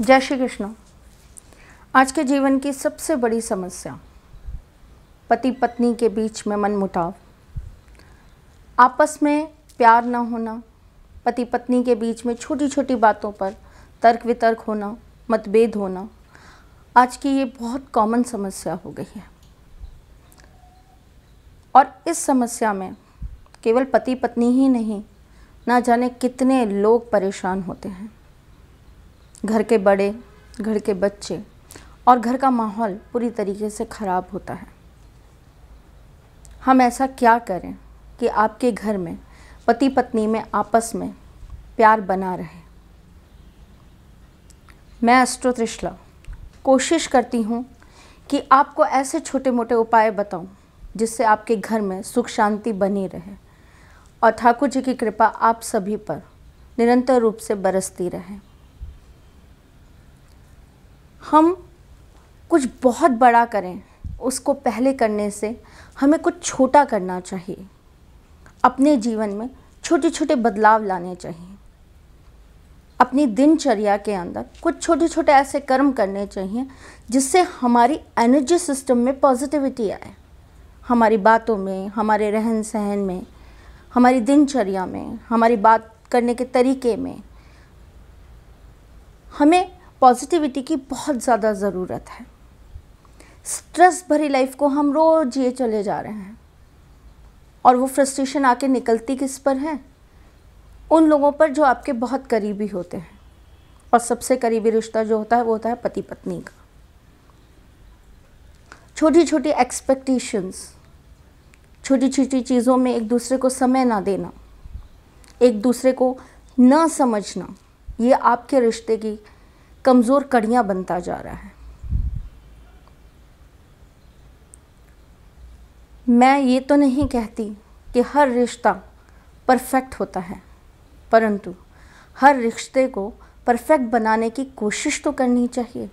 जय श्री कृष्ण आज के जीवन की सबसे बड़ी समस्या पति पत्नी के बीच में मन मुटाव आपस में प्यार न होना पति पत्नी के बीच में छोटी छोटी बातों पर तर्क वितर्क होना मतभेद होना आज की ये बहुत कॉमन समस्या हो गई है और इस समस्या में केवल पति पत्नी ही नहीं ना जाने कितने लोग परेशान होते हैं घर के बड़े घर के बच्चे और घर का माहौल पूरी तरीके से ख़राब होता है हम ऐसा क्या करें कि आपके घर में पति पत्नी में आपस में प्यार बना रहे मैं अस्ट्रो त्रिश्ला कोशिश करती हूँ कि आपको ऐसे छोटे मोटे उपाय बताऊँ जिससे आपके घर में सुख शांति बनी रहे और ठाकुर जी की कृपा आप सभी पर निरंतर रूप से बरसती रहे हम कुछ बहुत बड़ा करें उसको पहले करने से हमें कुछ छोटा करना चाहिए अपने जीवन में छोटे छोटे बदलाव लाने चाहिए अपनी दिनचर्या के अंदर कुछ छोटे छोटे ऐसे कर्म करने चाहिए जिससे हमारी एनर्जी सिस्टम में पॉजिटिविटी आए हमारी बातों में हमारे रहन सहन में हमारी दिनचर्या में हमारी बात करने के तरीके में हमें पॉजिटिविटी की बहुत ज़्यादा ज़रूरत है स्ट्रेस भरी लाइफ को हम रोज़ जिए चले जा रहे हैं और वो फ्रस्ट्रेशन आके निकलती किस पर है उन लोगों पर जो आपके बहुत करीबी होते हैं और सबसे करीबी रिश्ता जो होता है वो होता है पति पत्नी का छोटी छोटी एक्सपेक्टेशंस छोटी छोटी चीज़ों में एक दूसरे को समय ना देना एक दूसरे को न समझना ये आपके रिश्ते की कमज़ोर कड़ियाँ बनता जा रहा है मैं ये तो नहीं कहती कि हर रिश्ता परफेक्ट होता है परंतु हर रिश्ते को परफेक्ट बनाने की कोशिश तो करनी चाहिए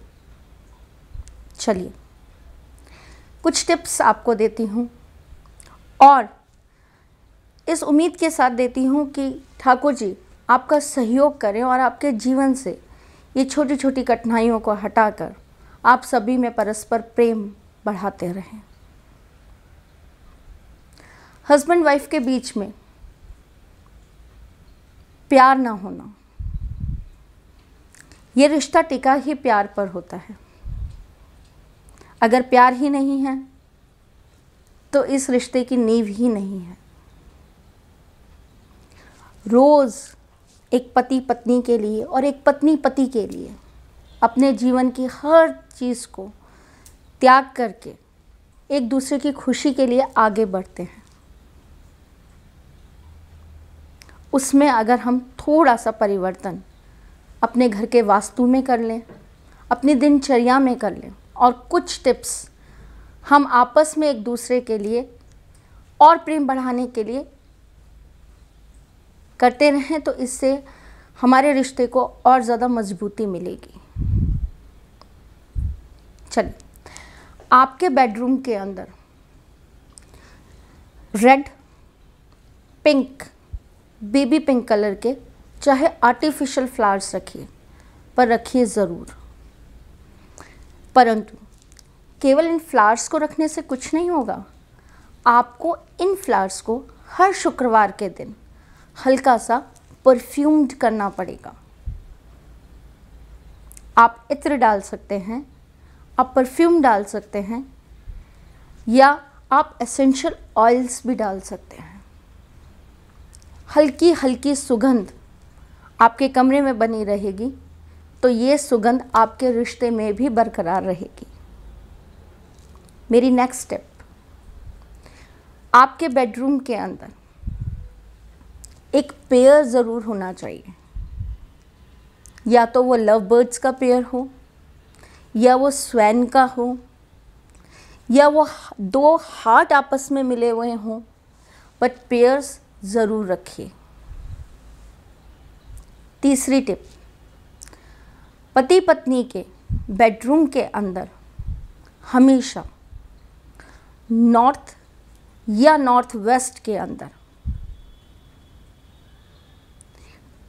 चलिए कुछ टिप्स आपको देती हूँ और इस उम्मीद के साथ देती हूँ कि ठाकुर जी आपका सहयोग करें और आपके जीवन से ये छोटी छोटी कठिनाइयों को हटाकर आप सभी में परस्पर प्रेम बढ़ाते रहें हस्बैंड वाइफ के बीच में प्यार ना होना ये रिश्ता टिका ही प्यार पर होता है अगर प्यार ही नहीं है तो इस रिश्ते की नींव ही नहीं है रोज़ एक पति पत्नी के लिए और एक पत्नी पति के लिए अपने जीवन की हर चीज़ को त्याग करके एक दूसरे की खुशी के लिए आगे बढ़ते हैं उसमें अगर हम थोड़ा सा परिवर्तन अपने घर के वास्तु में कर लें अपनी दिनचर्या में कर लें और कुछ टिप्स हम आपस में एक दूसरे के लिए और प्रेम बढ़ाने के लिए करते रहें तो इससे हमारे रिश्ते को और ज़्यादा मजबूती मिलेगी चलिए आपके बेडरूम के अंदर red pink baby pink colour के चाहे आर्टिफिशियल फ्लावर्स रखिए पर रखिए ज़रूर परंतु केवल इन फ्लावर्स को रखने से कुछ नहीं होगा आपको इन फ्लावर्स को हर शुक्रवार के दिन हल्का सा परफ्यूम्ड करना पड़ेगा आप इत्र डाल सकते हैं आप परफ्यूम डाल सकते हैं या आप एसेंशियल ऑयल्स भी डाल सकते हैं हल्की हल्की सुगंध आपके कमरे में बनी रहेगी तो ये सुगंध आपके रिश्ते में भी बरकरार रहेगी मेरी नेक्स्ट स्टेप आपके बेडरूम के अंदर एक पेयर ज़रूर होना चाहिए या तो वो लव बर्ड्स का पेयर हो या वो स्वैन का हो या वो दो हार्ट आपस में मिले हुए हों बट पेयर्स ज़रूर रखिए तीसरी टिप पति पत्नी के बेडरूम के अंदर हमेशा नॉर्थ या नॉर्थ वेस्ट के अंदर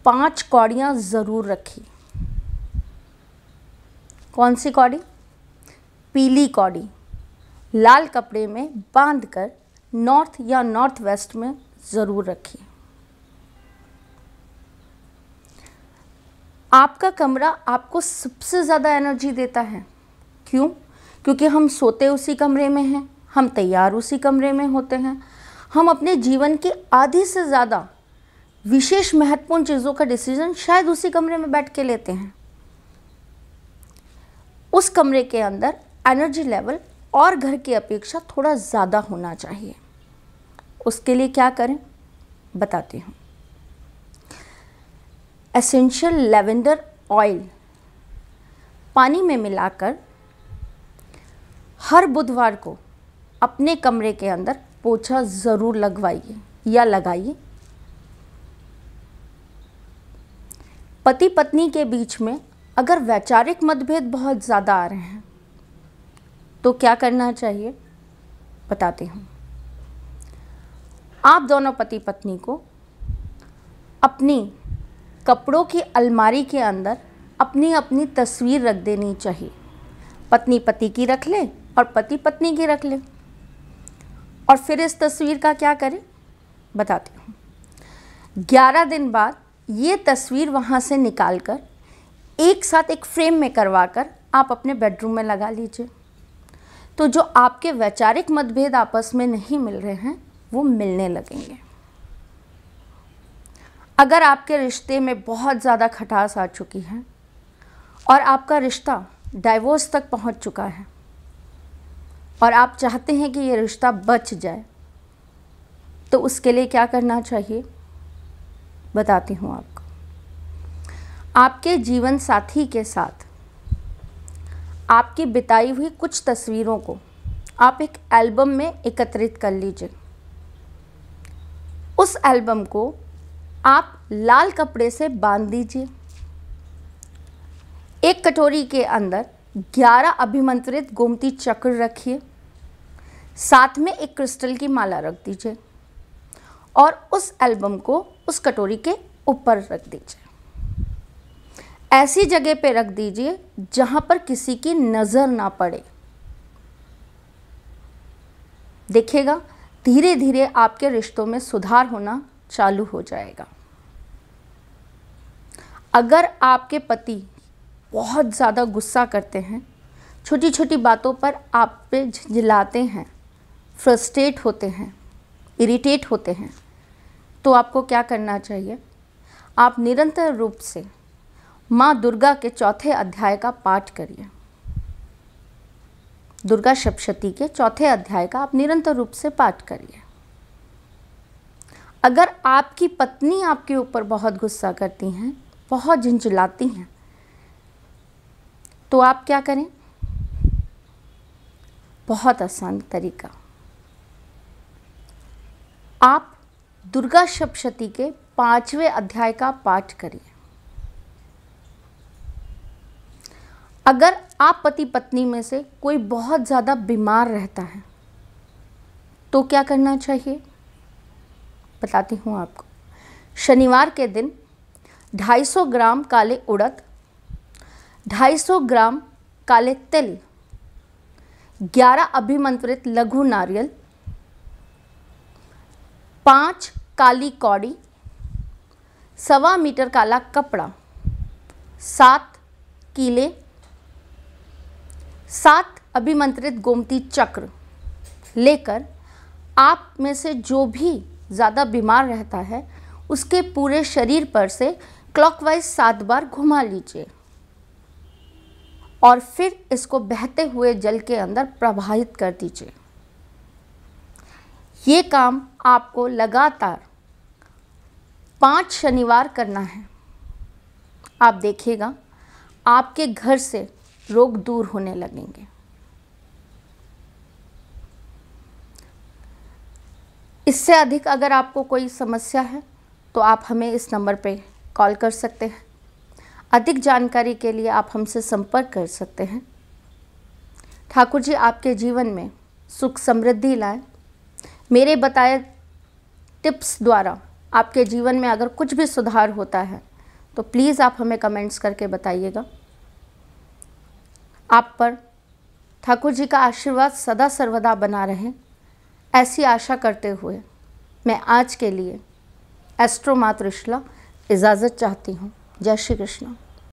पांच कौड़ियाँ ज़रूर रखी कौन सी कौड़ी पीली कौड़ी लाल कपड़े में बांध कर नॉर्थ या नॉर्थ वेस्ट में ज़रूर रखी आपका कमरा आपको सबसे ज़्यादा एनर्जी देता है क्यों क्योंकि हम सोते उसी कमरे में हैं हम तैयार उसी कमरे में होते हैं हम अपने जीवन की आधी से ज़्यादा विशेष महत्वपूर्ण चीज़ों का डिसीजन शायद उसी कमरे में बैठ के लेते हैं उस कमरे के अंदर एनर्जी लेवल और घर की अपेक्षा थोड़ा ज़्यादा होना चाहिए उसके लिए क्या करें बताती हूं एसेंशियल लेवेंडर ऑयल पानी में मिलाकर हर बुधवार को अपने कमरे के अंदर पोछा ज़रूर लगवाइए या लगाइए पति पत्नी के बीच में अगर वैचारिक मतभेद बहुत ज़्यादा आ रहे हैं तो क्या करना चाहिए बताते हूँ आप दोनों पति पत्नी को अपनी कपड़ों की अलमारी के अंदर अपनी अपनी तस्वीर रख देनी चाहिए पत्नी पति की रख लें और पति पत्नी की रख लें और फिर इस तस्वीर का क्या करें बताती हूँ ग्यारह दिन बाद ये तस्वीर वहाँ से निकाल कर एक साथ एक फ्रेम में करवा कर आप अपने बेडरूम में लगा लीजिए तो जो आपके वैचारिक मतभेद आपस में नहीं मिल रहे हैं वो मिलने लगेंगे अगर आपके रिश्ते में बहुत ज़्यादा खटास आ चुकी है और आपका रिश्ता डाइवोर्स तक पहुंच चुका है और आप चाहते हैं कि ये रिश्ता बच जाए तो उसके लिए क्या करना चाहिए बताती हूँ आपको आपके जीवन साथी के साथ आपकी बिताई हुई कुछ तस्वीरों को आप एक एल्बम में एकत्रित कर लीजिए उस एल्बम को आप लाल कपड़े से बांध दीजिए एक कटोरी के अंदर 11 अभिमंत्रित गोमती चक्र रखिए साथ में एक क्रिस्टल की माला रख दीजिए और उस एल्बम को उस कटोरी के ऊपर रख दीजिए ऐसी जगह पे रख दीजिए जहाँ पर किसी की नज़र ना पड़े देखिएगा धीरे धीरे आपके रिश्तों में सुधार होना चालू हो जाएगा अगर आपके पति बहुत ज़्यादा गुस्सा करते हैं छोटी छोटी बातों पर आप पे झिझलाते हैं फ्रस्ट्रेट होते हैं इरिटेट होते हैं तो आपको क्या करना चाहिए आप निरंतर रूप से माँ दुर्गा के चौथे अध्याय का पाठ करिए दुर्गा सप्शती के चौथे अध्याय का आप निरंतर रूप से पाठ करिए अगर आपकी पत्नी आपके ऊपर बहुत गुस्सा करती हैं बहुत झिंझलाती हैं तो आप क्या करें बहुत आसान तरीका आप दुर्गा सप्शती के पांचवें अध्याय का पाठ करिए अगर आप पति पत्नी में से कोई बहुत ज़्यादा बीमार रहता है तो क्या करना चाहिए बताती हूँ आपको शनिवार के दिन 250 ग्राम काले उड़द 250 ग्राम काले तिल 11 अभिमंत्रित लघु नारियल पाँच काली कौड़ी सवा मीटर काला कपड़ा सात कीले सात अभिमंत्रित गोमती चक्र लेकर आप में से जो भी ज़्यादा बीमार रहता है उसके पूरे शरीर पर से क्लॉकवाइज सात बार घुमा लीजिए और फिर इसको बहते हुए जल के अंदर प्रवाहित कर दीजिए ये काम आपको लगातार पाँच शनिवार करना है आप देखिएगा आपके घर से रोग दूर होने लगेंगे इससे अधिक अगर आपको कोई समस्या है तो आप हमें इस नंबर पर कॉल कर सकते हैं अधिक जानकारी के लिए आप हमसे संपर्क कर सकते हैं ठाकुर जी आपके जीवन में सुख समृद्धि लाए मेरे बताए टिप्स द्वारा आपके जीवन में अगर कुछ भी सुधार होता है तो प्लीज़ आप हमें कमेंट्स करके बताइएगा आप पर ठाकुर जी का आशीर्वाद सदा सर्वदा बना रहे ऐसी आशा करते हुए मैं आज के लिए एस्ट्रो मातृशला इजाज़त चाहती हूँ जय श्री कृष्णा